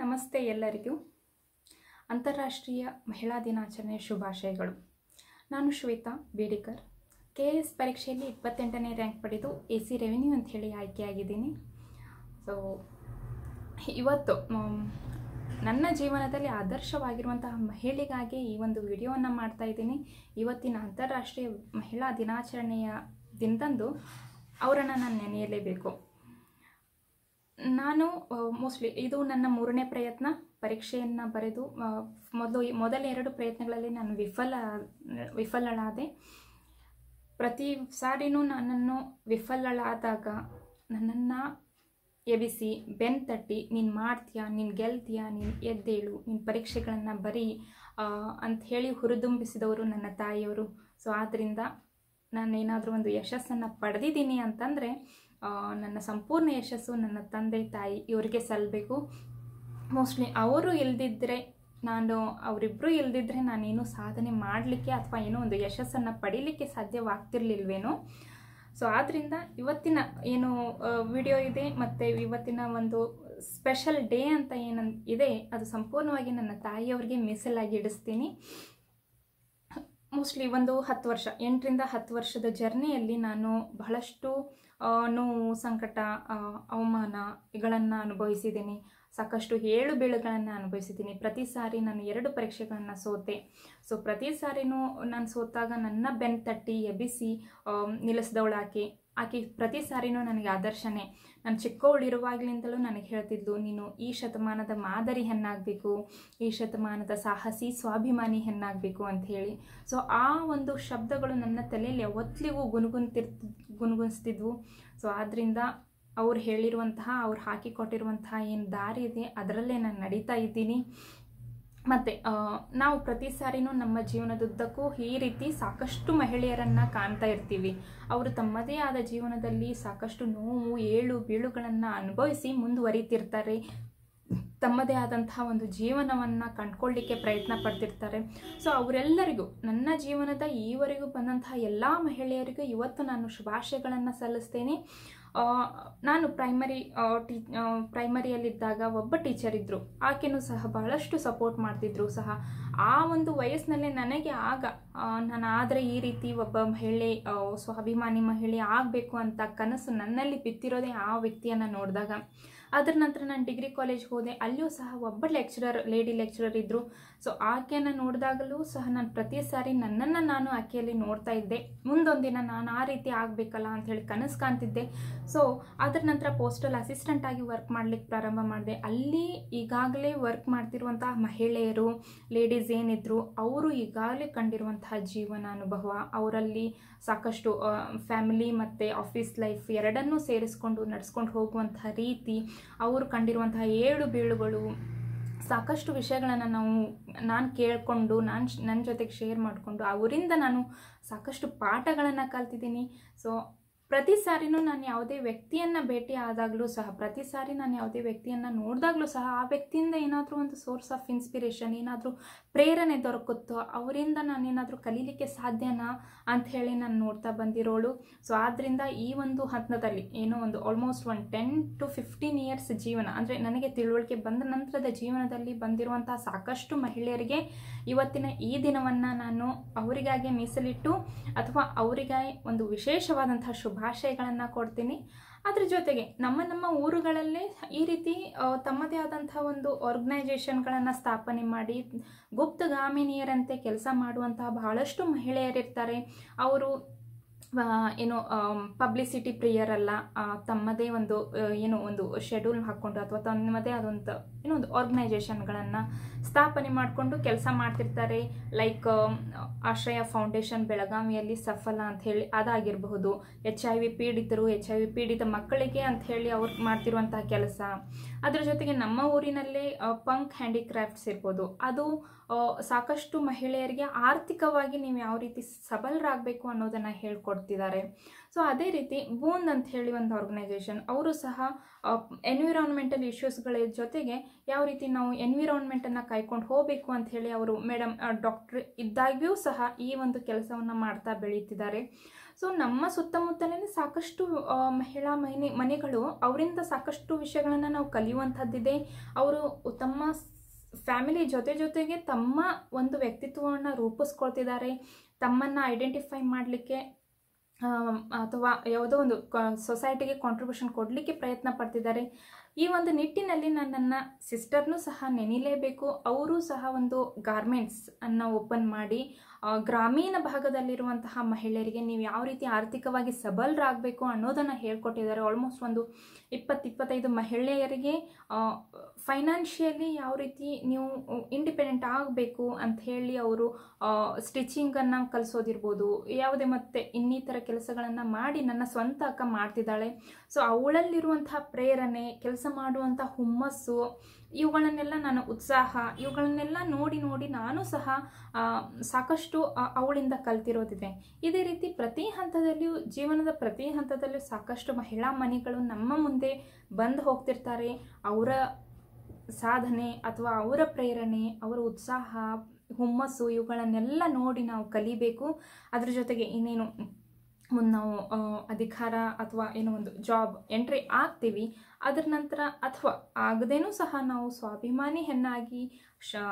ನಮಸ್ತೆ ಎಲ್ಲರಿಗೂ ಅಂತಾರಾಷ್ಟ್ರೀಯ ಮಹಿಳಾ ದಿನಾಚರಣೆಯ ಶುಭಾಶಯಗಳು ನಾನು ಶ್ವೇತಾ ಬೇಡಿಕರ್ ಕೆ ಎಸ್ ಪರೀಕ್ಷೆಯಲ್ಲಿ ಇಪ್ಪತ್ತೆಂಟನೇ ರ್ಯಾಂಕ್ ಪಡೆದು ಎ ಸಿ ರೆವಿನ್ಯೂ ಅಂತ ಹೇಳಿ ಆಯ್ಕೆಯಾಗಿದ್ದೀನಿ ಸೊ ಇವತ್ತು ನನ್ನ ಜೀವನದಲ್ಲಿ ಆದರ್ಶವಾಗಿರುವಂತಹ ಮಹಿಳೆಗಾಗಿ ಈ ಒಂದು ವಿಡಿಯೋವನ್ನು ಮಾಡ್ತಾ ಇದ್ದೀನಿ ಇವತ್ತಿನ ಅಂತಾರಾಷ್ಟ್ರೀಯ ಮಹಿಳಾ ದಿನಾಚರಣೆಯ ದಿನದಂದು ಅವರನ್ನು ನಾನು ನೆನೆಯಲೇಬೇಕು ನಾನು ಮೋಸ್ಟ್ಲಿ ಇದು ನನ್ನ ಮೂರನೇ ಪ್ರಯತ್ನ ಪರೀಕ್ಷೆಯನ್ನು ಬರೆದು ಮೊದಲು ಮೊದಲ ಎರಡು ಪ್ರಯತ್ನಗಳಲ್ಲಿ ನಾನು ವಿಫಲ ವಿಫಲಳಾದೆ ಪ್ರತಿ ಸಾರಿನೂ ನನ್ನನ್ನು ವಿಫಲಳಾದಾಗ ನನ್ನನ್ನು ಎಬಿಸಿ ಬೆನ್ ತಟ್ಟಿ ನೀನು ಮಾಡ್ತೀಯಾ ನೀನು ಗೆಲ್ತೀಯಾ ನೀನು ಎದ್ದೇಳು ನಿನ್ನ ಪರೀಕ್ಷೆಗಳನ್ನು ಬರೀ ಹೇಳಿ ಹುರಿದುಂಬಿಸಿದವರು ನನ್ನ ತಾಯಿಯವರು ಸೊ ಆದ್ದರಿಂದ ಏನಾದರೂ ಒಂದು ಯಶಸ್ಸನ್ನು ಪಡೆದಿದ್ದೀನಿ ಅಂತಂದರೆ ನನ್ನ ಸಂಪೂರ್ಣ ಯಶಸ್ಸು ನನ್ನ ತಂದೆ ತಾಯಿ ಇವರಿಗೆ ಸಲ್ಲಬೇಕು ಮೋಸ್ಟ್ಲಿ ಅವರು ಇಲ್ದಿದ್ದರೆ ನಾನು ಅವರಿಬ್ಬರು ಇಲ್ದಿದ್ದರೆ ನಾನೇನು ಸಾಧನೆ ಮಾಡಲಿಕ್ಕೆ ಅಥವಾ ಏನೋ ಒಂದು ಯಶಸ್ಸನ್ನು ಪಡೀಲಿಕ್ಕೆ ಸಾಧ್ಯವಾಗ್ತಿರ್ಲಿಲ್ವೇನೋ ಸೊ ಆದ್ದರಿಂದ ಇವತ್ತಿನ ಏನು ವಿಡಿಯೋ ಇದೆ ಮತ್ತು ಇವತ್ತಿನ ಒಂದು ಸ್ಪೆಷಲ್ ಡೇ ಅಂತ ಏನ ಇದೆ ಅದು ಸಂಪೂರ್ಣವಾಗಿ ನನ್ನ ತಾಯಿಯವ್ರಿಗೆ ಮೀಸಲಾಗಿ ಇಡಿಸ್ತೀನಿ ಮೋಸ್ಟ್ಲಿ ಒಂದು ಹತ್ತು ವರ್ಷ ಎಂಟರಿಂದ ಹತ್ತು ವರ್ಷದ ಜರ್ನಿಯಲ್ಲಿ ನಾನು ಬಹಳಷ್ಟು ನೋವು ಸಂಕಟ ಅವಮಾನ ಇಗಳನ್ನು ಅನುಭವಿಸಿದ್ದೀನಿ ಸಾಕಷ್ಟು ಏಳು ಬೀಳುಗಳನ್ನು ಅನುಭವಿಸಿದ್ದೀನಿ ಪ್ರತಿ ಸಾರಿ ನಾನು ಎರಡು ಪರೀಕ್ಷೆಗಳನ್ನು ಸೋತೆ ಸೊ ಪ್ರತಿ ಸಾರಿನೂ ನಾನು ಸೋತಾಗ ನನ್ನ ಬೆನ್ ತಟ್ಟಿ ಎಬ್ಬಿಸಿ ನಿಲ್ಲಿಸಿದವಳಾಕೆ ಆಕೆ ಪ್ರತಿ ಸಾರಿನೂ ನನಗೆ ಆದರ್ಶನೇ ನಾನು ಚಿಕ್ಕವಳಿರುವಾಗಲಿಂದಲೂ ನನಗೆ ಹೇಳ್ತಿದ್ಲು ನೀನು ಈ ಶತಮಾನದ ಮಾದರಿ ಹೆಣ್ಣಾಗಬೇಕು ಈ ಶತಮಾನದ ಸಾಹಸಿ ಸ್ವಾಭಿಮಾನಿ ಹೆಣ್ಣಾಗಬೇಕು ಅಂತ ಹೇಳಿ ಸೊ ಆ ಒಂದು ಶಬ್ದಗಳು ನನ್ನ ತಲೆಯಲ್ಲಿ ಯಾವತ್ತಲಿಗೂ ಗುನುಗುನ್ತಿರ್ ಗುನುಗುನ್ಸ್ತಿದ್ವು ಸೊ ಆದ್ದರಿಂದ ಅವ್ರು ಹೇಳಿರುವಂತಹ ಅವ್ರು ಹಾಕಿಕೊಟ್ಟಿರುವಂತಹ ಏನು ದಾರಿ ಇದೆ ಅದರಲ್ಲೇ ನಾನು ನಡೀತಾ ಇದ್ದೀನಿ ಮತ್ತು ನಾವು ಪ್ರತಿ ಸಾರಿನೂ ನಮ್ಮ ಜೀವನದುದ್ದಕ್ಕೂ ಈ ರೀತಿ ಸಾಕಷ್ಟು ಮಹಿಳೆಯರನ್ನ ಕಾಣ್ತಾ ಇರ್ತೀವಿ ಅವರು ತಮ್ಮದೇ ಆದ ಜೀವನದಲ್ಲಿ ಸಾಕಷ್ಟು ನೋವು ಏಳು ಬೀಳುಗಳನ್ನು ಅನುಭವಿಸಿ ಮುಂದುವರಿತಿರ್ತಾರೆ ತಮ್ಮದೇ ಆದಂತಹ ಒಂದು ಜೀವನವನ್ನು ಕಂಡ್ಕೊಳ್ಳಿಕ್ಕೆ ಪ್ರಯತ್ನ ಪಡ್ತಿರ್ತಾರೆ ಸೊ ಅವರೆಲ್ಲರಿಗೂ ನನ್ನ ಜೀವನದ ಈವರೆಗೂ ಬಂದಂತಹ ಎಲ್ಲ ಮಹಿಳೆಯರಿಗೂ ಇವತ್ತು ನಾನು ಶುಭಾಶಯಗಳನ್ನು ಸಲ್ಲಿಸ್ತೇನೆ ನಾನು ಪ್ರೈಮರಿ ಟೀ ಪ್ರೈಮರಿಯಲ್ಲಿದ್ದಾಗ ಒಬ್ಬ ಟೀಚರ್ ಇದ್ದರು ಆಕೆಯೂ ಸಹ ಬಹಳಷ್ಟು ಸಪೋರ್ಟ್ ಮಾಡ್ತಿದ್ರು ಸಹ ಆ ಒಂದು ವಯಸ್ಸಿನಲ್ಲೇ ನನಗೆ ಆಗ ನಾನು ಆದರೆ ಈ ರೀತಿ ಒಬ್ಬ ಮಹಿಳೆ ಸ್ವಾಭಿಮಾನಿ ಮಹಿಳೆ ಆಗಬೇಕು ಅಂತ ಕನಸು ನನ್ನಲ್ಲಿ ಬಿತ್ತಿರೋದೇ ಆ ವ್ಯಕ್ತಿಯನ್ನು ನೋಡಿದಾಗ ಅದರ ನಂತರ ನಾನು ಡಿಗ್ರಿ ಕಾಲೇಜ್ಗೆ ಹೋದೆ ಅಲ್ಲಿಯೂ ಸಹ ಒಬ್ಬ ಲೆಕ್ಚರರ್ ಲೇಡಿ ಲೆಕ್ಚರರ್ ಇದ್ದರು ಸೊ ಆಕೆಯನ್ನು ನೋಡಿದಾಗಲೂ ಸಹ ನಾನು ಪ್ರತಿ ಸಾರಿ ನನ್ನನ್ನು ನಾನು ಆಕೆಯಲ್ಲಿ ನೋಡ್ತಾ ಇದ್ದೆ ಮುಂದೊಂದಿನ ನಾನು ಆ ರೀತಿ ಆಗಬೇಕಲ್ಲ ಅಂತ ಹೇಳಿ ಕನಸು ಕಾಣ್ತಿದ್ದೆ ಸೊ ಅದರ ನಂತರ ಪೋಸ್ಟಲ್ ಅಸಿಸ್ಟೆಂಟ್ ಆಗಿ ವರ್ಕ್ ಮಾಡಲಿಕ್ಕೆ ಪ್ರಾರಂಭ ಮಾಡಿದೆ ಅಲ್ಲಿ ಈಗಾಗಲೇ ವರ್ಕ್ ಮಾಡ್ತಿರುವಂತಹ ಮಹಿಳೆಯರು ಲೇಡೀಸ್ ಏನಿದ್ರು ಅವರು ಈಗಾಗಲೇ ಕಂಡಿರುವಂಥ ಜೀವನ ಅನುಭವ ಅವರಲ್ಲಿ ಸಾಕಷ್ಟು ಫ್ಯಾಮಿಲಿ ಮತ್ತು ಆಫೀಸ್ ಲೈಫ್ ಎರಡನ್ನೂ ಸೇರಿಸ್ಕೊಂಡು ನಡೆಸ್ಕೊಂಡು ಹೋಗುವಂತಹ ರೀತಿ ಅವರು ಕಂಡಿರುವಂತಹ ಏಳು ಬೀಳುಗಳು ಸಾಕಷ್ಟು ವಿಷಯಗಳನ್ನು ನಾವು ನಾನು ಕೇಳಿಕೊಂಡು ನಾನು ನನ್ನ ಜೊತೆಗೆ ಶೇರ್ ಮಾಡಿಕೊಂಡು ಅವರಿಂದ ನಾನು ಸಾಕಷ್ಟು ಪಾಠಗಳನ್ನು ಕಲ್ತಿದ್ದೀನಿ ಸೊ ಪ್ರತಿ ಸಾರಿನೂ ನಾನು ಯಾವುದೇ ವ್ಯಕ್ತಿಯನ್ನು ಭೇಟಿ ಆದಾಗಲೂ ಸಹ ಪ್ರತಿ ಸಾರಿ ನಾನು ಯಾವುದೇ ವ್ಯಕ್ತಿಯನ್ನು ನೋಡಿದಾಗಲೂ ಸಹ ಆ ವ್ಯಕ್ತಿಯಿಂದ ಏನಾದರೂ ಒಂದು ಸೋರ್ಸ್ ಆಫ್ ಇನ್ಸ್ಪಿರೇಷನ್ ಏನಾದರೂ ಪ್ರೇರಣೆ ದೊರಕುತ್ತೋ ಅವರಿಂದ ನಾನೇನಾದರೂ ಕಲೀಲಿಕ್ಕೆ ಸಾಧ್ಯನಾ ಅಂತ ಹೇಳಿ ನಾನು ನೋಡ್ತಾ ಬಂದಿರೋಳು ಸೊ ಆದ್ದರಿಂದ ಈ ಒಂದು ಹಂತದಲ್ಲಿ ಏನೋ ಒಂದು ಆಲ್ಮೋಸ್ಟ್ ಒಂದು ಟೆನ್ ಟು ಫಿಫ್ಟೀನ್ ಇಯರ್ಸ್ ಜೀವನ ಅಂದರೆ ನನಗೆ ತಿಳುವಳಿಕೆ ಬಂದ ನಂತರದ ಜೀವನದಲ್ಲಿ ಬಂದಿರುವಂತಹ ಸಾಕಷ್ಟು ಮಹಿಳೆಯರಿಗೆ ಇವತ್ತಿನ ಈ ದಿನವನ್ನು ನಾನು ಅವರಿಗಾಗಿ ಮೀಸಲಿಟ್ಟು ಅಥವಾ ಅವರಿಗಾಗಿ ಒಂದು ವಿಶೇಷವಾದಂತಹ ಶುಭ ಆಶಯಗಳನ್ನು ಕೊಡ್ತೀನಿ ಅದ್ರ ಜೊತೆಗೆ ನಮ್ಮ ನಮ್ಮ ಊರುಗಳಲ್ಲಿ ಈ ರೀತಿ ತಮ್ಮದೇ ಆದಂಥ ಒಂದು ಆರ್ಗನೈಜೇಷನ್ಗಳನ್ನು ಸ್ಥಾಪನೆ ಮಾಡಿ ಗುಪ್ತಗಾಮಿನಿಯರಂತೆ ಕೆಲಸ ಮಾಡುವಂತಹ ಬಹಳಷ್ಟು ಮಹಿಳೆಯರಿರ್ತಾರೆ ಅವರು ಏನು ಪಬ್ಲಿಸಿಟಿ ಅಲ್ಲ ತಮ್ಮದೇ ಒಂದು ಏನು ಒಂದು ಶೆಡ್ಯೂಲ್ ಹಾಕೊಂಡು ಅಥವಾ ತಮ್ಮದೇ ಅದೊಂದು ಏನೋ ಒಂದು ಆರ್ಗನೈಜೇಷನ್ಗಳನ್ನು ಸ್ಥಾಪನೆ ಮಾಡಿಕೊಂಡು ಕೆಲಸ ಮಾಡ್ತಿರ್ತಾರೆ ಲೈಕ್ ಆಶ್ರಯ ಫೌಂಡೇಶನ್ ಬೆಳಗಾವಿಯಲ್ಲಿ ಸಫಲ ಅಂತ ಹೇಳಿ ಅದಾಗಿರಬಹುದು ಎಚ್ ಐ ವಿ ಪೀಡಿತರು ಎಚ್ ಐ ವಿ ಪೀಡಿತ ಮಕ್ಕಳಿಗೆ ಅಂತ ಹೇಳಿ ಅವ್ರು ಮಾಡ್ತಿರುವಂತಹ ಕೆಲಸ ಅದರ ಜೊತೆಗೆ ನಮ್ಮ ಊರಿನಲ್ಲೇ ಪಂಕ್ ಹ್ಯಾಂಡಿಕ್ರಾಫ್ಟ್ಸ್ ಇರ್ಬೋದು ಅದು ಸಾಕಷ್ಟು ಮಹಿಳೆಯರಿಗೆ ಆರ್ಥಿಕವಾಗಿ ನೀವು ಯಾವ ರೀತಿ ಸಬಲರಾಗಬೇಕು ಅನ್ನೋದನ್ನು ಹೇಳ್ಕೊಡ್ತಿದ್ದಾರೆ ಸೊ ಅದೇ ರೀತಿ ಬೂಂದ್ ಅಂತ ಹೇಳಿ ಒಂದು ಆರ್ಗನೈಸೇಷನ್ ಅವರು ಸಹ ಎನ್ವಿರಾನ್ಮೆಂಟಲ್ ಇಶ್ಯೂಸ್ಗಳ ಜೊತೆಗೆ ಯಾವ ರೀತಿ ನಾವು ಎನ್ವಿರಾನ್ಮೆಂಟನ್ನು ಕಾಯ್ಕೊಂಡು ಹೋಗಬೇಕು ಅಂತ ಹೇಳಿ ಅವರು ಮೇಡಮ್ ಡಾಕ್ಟ್ರ್ ಇದ್ದಾಗ್ಯೂ ಸಹ ಈ ಒಂದು ಕೆಲಸವನ್ನು ಮಾಡ್ತಾ ಬೆಳೀತಿದ್ದಾರೆ ಸೊ ನಮ್ಮ ಸುತ್ತಮುತ್ತಲೇ ಸಾಕಷ್ಟು ಮಹಿಳಾ ಮನೆ ಮನೆಗಳು ಅವರಿಂದ ಸಾಕಷ್ಟು ವಿಷಯಗಳನ್ನು ನಾವು ಕಲಿಯುವಂಥದ್ದಿದೆ ಅವರು ತಮ್ಮ ಫ್ಯಾಮಿಲಿ ಜೊತೆ ಜೊತೆಗೆ ತಮ್ಮ ಒಂದು ವ್ಯಕ್ತಿತ್ವವನ್ನು ರೂಪಿಸ್ಕೊಳ್ತಿದ್ದಾರೆ ತಮ್ಮನ್ನು ಐಡೆಂಟಿಫೈ ಮಾಡಲಿಕ್ಕೆ ಅಥವಾ ಯಾವುದೋ ಒಂದು ಸೊಸೈಟಿಗೆ ಕಾಂಟ್ರಿಬ್ಯೂಷನ್ ಕೊಡಲಿಕ್ಕೆ ಪ್ರಯತ್ನ ಪಡ್ತಿದ್ದಾರೆ ಈ ಒಂದು ನಿಟ್ಟಿನಲ್ಲಿ ನಾನು ನನ್ನ ಸಿಸ್ಟರ್ನೂ ಸಹ ನೆನಿಲೇಬೇಕು ಅವರು ಸಹ ಒಂದು ಗಾರ್ಮೆಂಟ್ಸ್ ಅನ್ನು ಓಪನ್ ಮಾಡಿ ಗ್ರಾಮೀಣ ಭಾಗದಲ್ಲಿರುವಂತಹ ಮಹಿಳೆಯರಿಗೆ ನೀವು ಯಾವ ರೀತಿ ಆರ್ಥಿಕವಾಗಿ ಸಬಲರಾಗಬೇಕು ಅನ್ನೋದನ್ನು ಹೇಳ್ಕೊಟ್ಟಿದ್ದಾರೆ ಆಲ್ಮೋಸ್ಟ್ ಒಂದು ಇಪ್ಪತ್ತಿಪ್ಪತ್ತೈದು ಮಹಿಳೆಯರಿಗೆ ಫೈನಾನ್ಷಿಯಲಿ ಯಾವ ರೀತಿ ನೀವು ಇಂಡಿಪೆಂಡೆಂಟ್ ಆಗಬೇಕು ಅಂತ ಹೇಳಿ ಅವರು ಸ್ಟಿಚಿಂಗನ್ನು ಕಲಿಸೋದಿರ್ಬೋದು ಯಾವುದೇ ಮತ್ತೆ ಇನ್ನಿತರ ಕೆಲಸಗಳನ್ನು ಮಾಡಿ ನನ್ನ ಸ್ವಂತ ಅಕ್ಕ ಮಾಡ್ತಿದ್ದಾಳೆ ಸೊ ಅವಳಲ್ಲಿರುವಂತಹ ಪ್ರೇರಣೆ ಕೆಲಸ ಮಾಡುವಂಥ ಹುಮ್ಮಸ್ಸು ಇವುಗಳನ್ನೆಲ್ಲ ನಾನು ಉತ್ಸಾಹ ಇವುಗಳನ್ನೆಲ್ಲ ನೋಡಿ ನೋಡಿ ನಾನು ಸಹ ಸಾಕಷ್ಟು ಅವಳಿಂದ ಕಲ್ತಿರೋದಿದೆ ಇದೇ ರೀತಿ ಪ್ರತಿ ಹಂತದಲ್ಲಿಯೂ ಜೀವನದ ಪ್ರತಿ ಹಂತದಲ್ಲೂ ಸಾಕಷ್ಟು ಮಹಿಳಾ ಮನೆಗಳು ನಮ್ಮ ಮುಂದೆ ಬಂದು ಹೋಗ್ತಿರ್ತಾರೆ ಅವರ ಸಾಧನೆ ಅಥವಾ ಅವರ ಪ್ರೇರಣೆ ಅವರ ಉತ್ಸಾಹ ಹುಮ್ಮಸ್ಸು ಇವುಗಳನ್ನೆಲ್ಲ ನೋಡಿ ನಾವು ಕಲಿಬೇಕು ಅದ್ರ ಜೊತೆಗೆ ಇನ್ನೇನು ಮುಂದೆ ನಾವು ಅಧಿಕಾರ ಅಥವಾ ಏನೋ ಒಂದು ಜಾಬ್ ಎಂಟ್ರಿ ಆಗ್ತೀವಿ ಅದರ ನಂತರ ಅಥವಾ ಆಗದೇನು ಸಹ ನಾವು ಸ್ವಾಭಿಮಾನಿ ಹೆಣ್ಣಾಗಿ ಶ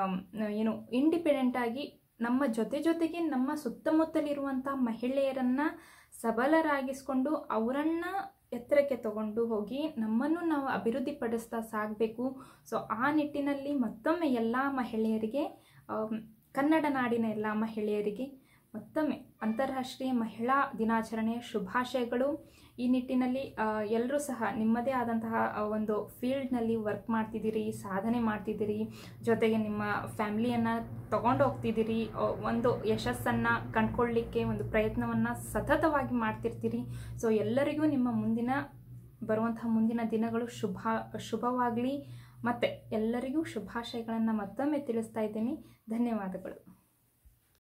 ಏನು ಇಂಡಿಪೆಂಡೆಂಟಾಗಿ ನಮ್ಮ ಜೊತೆ ಜೊತೆಗೆ ನಮ್ಮ ಸುತ್ತಮುತ್ತಲಿರುವಂಥ ಮಹಿಳೆಯರನ್ನು ಸಬಲರಾಗಿಸ್ಕೊಂಡು ಅವರನ್ನು ತಗೊಂಡು ಹೋಗಿ ನಮ್ಮನ್ನು ನಾವು ಅಭಿವೃದ್ಧಿಪಡಿಸ್ತಾ ಸಾಗಬೇಕು ಸೊ ಆ ನಿಟ್ಟಿನಲ್ಲಿ ಮತ್ತೊಮ್ಮೆ ಎಲ್ಲ ಮಹಿಳೆಯರಿಗೆ ಕನ್ನಡ ನಾಡಿನ ಎಲ್ಲ ಮಹಿಳೆಯರಿಗೆ ಮತ್ತೊಮ್ಮೆ ಅಂತಾರಾಷ್ಟ್ರೀಯ ಮಹಿಳಾ ದಿನಾಚರಣೆಯ ಶುಭಾಶಯಗಳು ಈ ನಿಟ್ಟಿನಲ್ಲಿ ಎಲ್ಲರೂ ಸಹ ನಿಮ್ಮದೇ ಆದಂತಹ ಒಂದು ಫೀಲ್ಡ್ನಲ್ಲಿ ವರ್ಕ್ ಮಾಡ್ತಿದ್ದೀರಿ ಸಾಧನೆ ಮಾಡ್ತಿದ್ದೀರಿ ಜೊತೆಗೆ ನಿಮ್ಮ ಫ್ಯಾಮಿಲಿಯನ್ನು ತಗೊಂಡು ಹೋಗ್ತಿದ್ದೀರಿ ಒಂದು ಯಶಸ್ಸನ್ನು ಕಂಡ್ಕೊಳ್ಳಿಕ್ಕೆ ಒಂದು ಪ್ರಯತ್ನವನ್ನು ಸತತವಾಗಿ ಮಾಡ್ತಿರ್ತೀರಿ ಸೊ ಎಲ್ಲರಿಗೂ ನಿಮ್ಮ ಮುಂದಿನ ಬರುವಂತಹ ಮುಂದಿನ ದಿನಗಳು ಶುಭ ಶುಭವಾಗಲಿ ಮತ್ತು ಎಲ್ಲರಿಗೂ ಶುಭಾಶಯಗಳನ್ನು ಮತ್ತೊಮ್ಮೆ ತಿಳಿಸ್ತಾ ಇದ್ದೀನಿ ಧನ್ಯವಾದಗಳು